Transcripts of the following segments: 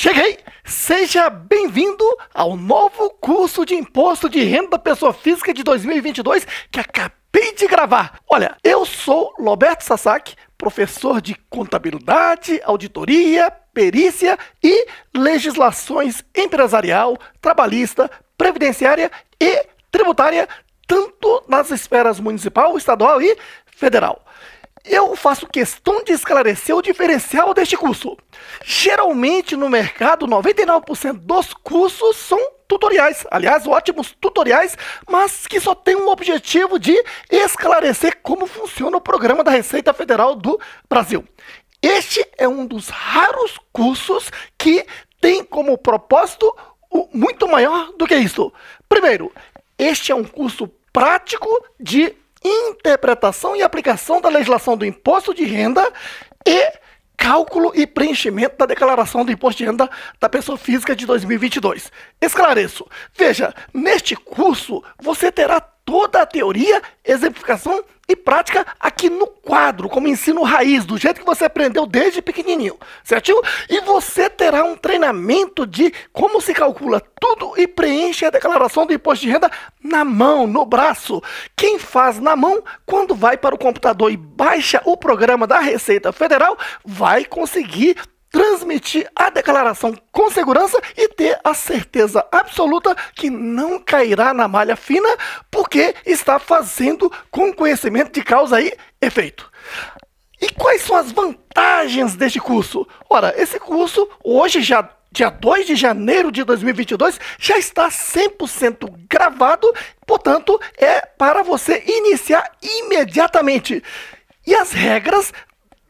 Cheguei! Seja bem-vindo ao novo curso de Imposto de Renda da Pessoa Física de 2022 que acabei de gravar. Olha, eu sou Roberto Sasaki, professor de contabilidade, auditoria, perícia e legislações empresarial, trabalhista, previdenciária e tributária, tanto nas esferas municipal, estadual e federal. Eu faço questão de esclarecer o diferencial deste curso. Geralmente no mercado, 99% dos cursos são tutoriais, aliás, ótimos tutoriais, mas que só tem um objetivo de esclarecer como funciona o programa da Receita Federal do Brasil. Este é um dos raros cursos que tem como propósito muito maior do que isso. Primeiro, este é um curso prático de interpretação e aplicação da legislação do imposto de renda e cálculo e preenchimento da declaração do imposto de renda da pessoa física de 2022. Esclareço. Veja, neste curso você terá toda a teoria, exemplificação e prática aqui no quadro, como ensino raiz, do jeito que você aprendeu desde pequenininho, certinho? E você terá um treinamento de como se calcula tudo e preenche a declaração do imposto de renda na mão, no braço. Quem faz na mão, quando vai para o computador e baixa o programa da Receita Federal, vai conseguir transmitir a declaração com segurança e ter a certeza absoluta que não cairá na malha fina, porque está fazendo com conhecimento de causa e efeito. E quais são as vantagens deste curso? Ora, esse curso hoje já dia 2 de janeiro de 2022, já está 100% gravado, portanto, é para você iniciar imediatamente. E as regras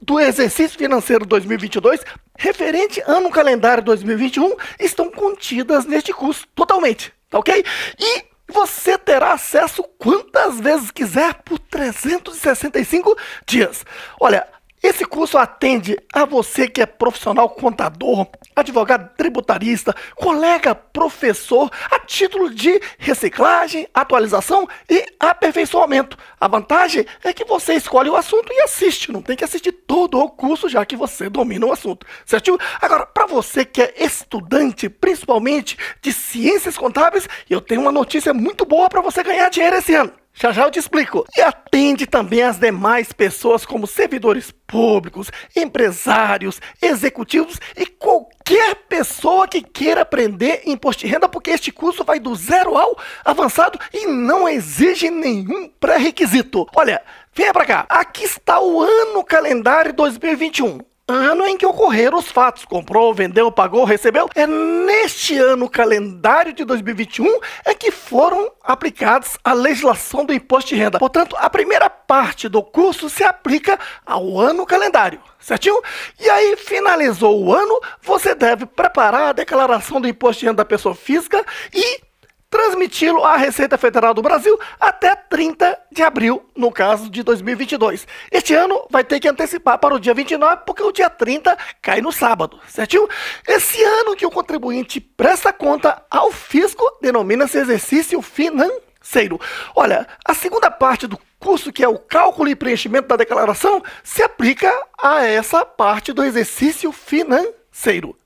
do exercício financeiro 2022 referente ano calendário 2021 estão contidas neste curso totalmente, tá ok? E você terá acesso quantas vezes quiser por 365 dias. Olha, esse curso atende a você que é profissional contador, advogado tributarista, colega professor, a título de reciclagem, atualização e aperfeiçoamento. A vantagem é que você escolhe o assunto e assiste, não tem que assistir todo o curso já que você domina o assunto, certo? Agora, para você que é estudante, principalmente de ciências contábeis, eu tenho uma notícia muito boa para você ganhar dinheiro esse ano. Já já eu te explico. E atende também as demais pessoas como servidores públicos, empresários, executivos e qualquer pessoa que queira aprender imposto de renda, porque este curso vai do zero ao avançado e não exige nenhum pré-requisito. Olha, venha para cá. Aqui está o ano calendário 2021 ano em que ocorreram os fatos. Comprou, vendeu, pagou, recebeu. É neste ano calendário de 2021 é que foram aplicadas a legislação do imposto de renda. Portanto, a primeira parte do curso se aplica ao ano calendário certinho? E aí, finalizou o ano, você deve preparar a declaração do imposto de renda da pessoa física e transmiti-lo à Receita Federal do Brasil até 30 de abril, no caso de 2022. Este ano vai ter que antecipar para o dia 29, porque o dia 30 cai no sábado, certinho? Esse ano que o contribuinte presta conta ao fisco denomina-se exercício financeiro. Olha, a segunda parte do curso, que é o cálculo e preenchimento da declaração, se aplica a essa parte do exercício financeiro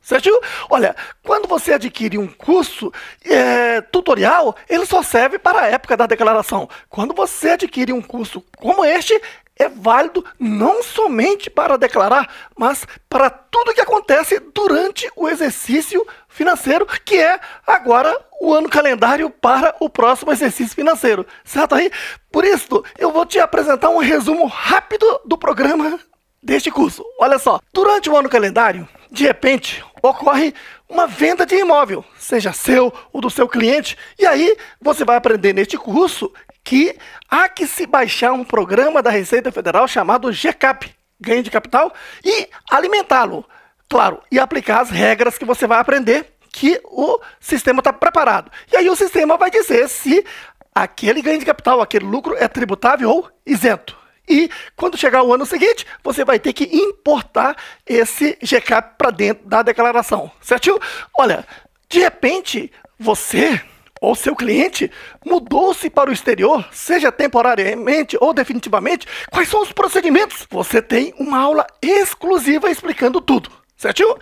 certo? Olha, quando você adquire um curso é, tutorial, ele só serve para a época da declaração. Quando você adquire um curso como este, é válido não somente para declarar, mas para tudo que acontece durante o exercício financeiro, que é agora o ano calendário para o próximo exercício financeiro, certo aí? Por isso, eu vou te apresentar um resumo rápido do programa deste curso. Olha só, durante o ano calendário, de repente, ocorre uma venda de imóvel, seja seu ou do seu cliente. E aí você vai aprender neste curso que há que se baixar um programa da Receita Federal chamado GCAP, ganho de capital, e alimentá-lo, claro, e aplicar as regras que você vai aprender que o sistema está preparado. E aí o sistema vai dizer se aquele ganho de capital, aquele lucro é tributável ou isento e quando chegar o ano seguinte, você vai ter que importar esse GCAP para dentro da declaração, certo? Olha, de repente, você ou seu cliente mudou-se para o exterior, seja temporariamente ou definitivamente, quais são os procedimentos? Você tem uma aula exclusiva explicando tudo, certo?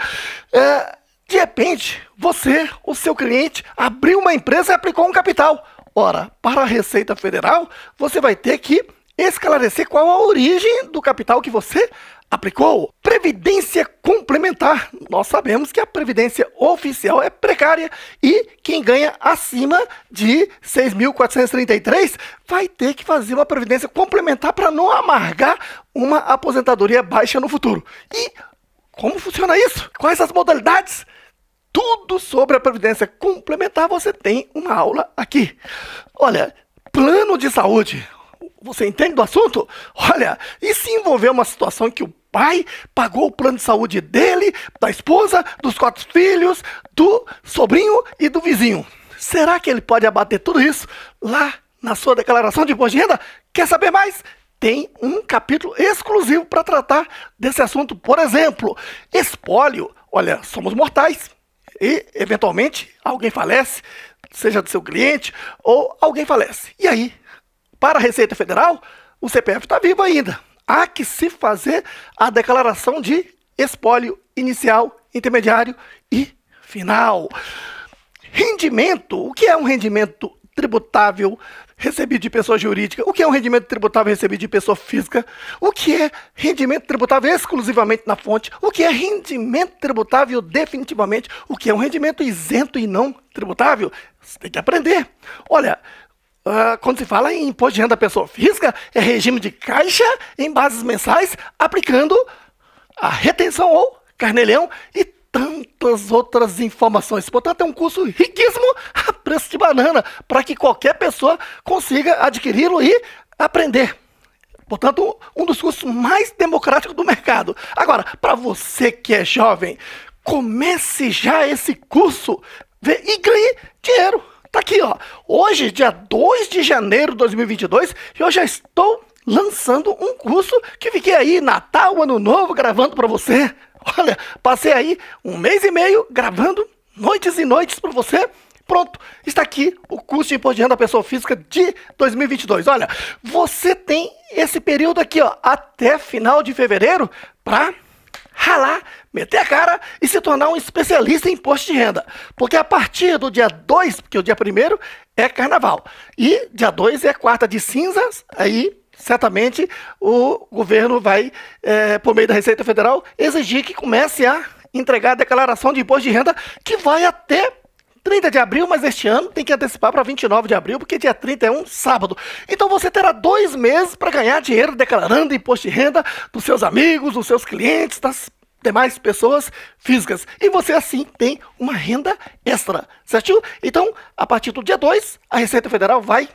É, de repente, você ou seu cliente abriu uma empresa e aplicou um capital. Ora, para a Receita Federal, você vai ter que esclarecer qual a origem do capital que você aplicou. Previdência complementar. Nós sabemos que a previdência oficial é precária e quem ganha acima de 6.433 vai ter que fazer uma previdência complementar para não amargar uma aposentadoria baixa no futuro. E como funciona isso? Quais as modalidades? Tudo sobre a previdência complementar você tem uma aula aqui. Olha, plano de saúde. Você entende do assunto? Olha, e se envolver uma situação em que o pai pagou o plano de saúde dele, da esposa, dos quatro filhos, do sobrinho e do vizinho? Será que ele pode abater tudo isso lá na sua declaração de imposto de renda? Quer saber mais? Tem um capítulo exclusivo para tratar desse assunto. Por exemplo, espólio. Olha, somos mortais e, eventualmente, alguém falece, seja do seu cliente ou alguém falece. E aí, para a Receita Federal, o CPF está vivo ainda. Há que se fazer a declaração de espólio inicial, intermediário e final. Rendimento, o que é um rendimento tributável recebido de pessoa jurídica? O que é um rendimento tributável recebido de pessoa física? O que é rendimento tributável exclusivamente na fonte? O que é rendimento tributável definitivamente? O que é um rendimento isento e não tributável? Você tem que aprender. Olha, Uh, quando se fala em imposto de renda pessoa física, é regime de caixa em bases mensais, aplicando a retenção ou carnelhão e tantas outras informações. Portanto, é um curso riquíssimo a preço de banana, para que qualquer pessoa consiga adquiri-lo e aprender. Portanto, um dos cursos mais democráticos do mercado. Agora, para você que é jovem, comece já esse curso e ganhe dinheiro. Tá aqui, ó. Hoje, dia 2 de janeiro de 2022, eu já estou lançando um curso que fiquei aí Natal, Ano Novo gravando para você. Olha, passei aí um mês e meio gravando noites e noites para você. Pronto, está aqui o curso de imposto de renda da pessoa física de 2022. Olha, você tem esse período aqui, ó, até final de fevereiro para ralar, meter a cara e se tornar um especialista em imposto de renda. Porque a partir do dia 2, porque o dia 1 é carnaval, e dia 2 é quarta de cinzas, aí certamente o governo vai, é, por meio da Receita Federal, exigir que comece a entregar a declaração de imposto de renda que vai até 30 de abril, mas este ano tem que antecipar para 29 de abril, porque dia 30 é um sábado. Então você terá dois meses para ganhar dinheiro declarando imposto de renda dos seus amigos, dos seus clientes, das demais pessoas físicas. E você assim tem uma renda extra, certo Então, a partir do dia 2, a Receita Federal vai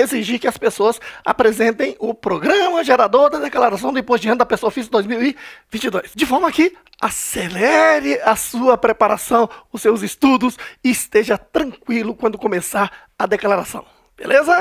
exigir que as pessoas apresentem o programa gerador da declaração do imposto de renda da pessoa física 2022, de forma que acelere a sua preparação, os seus estudos e esteja tranquilo quando começar a declaração. Beleza?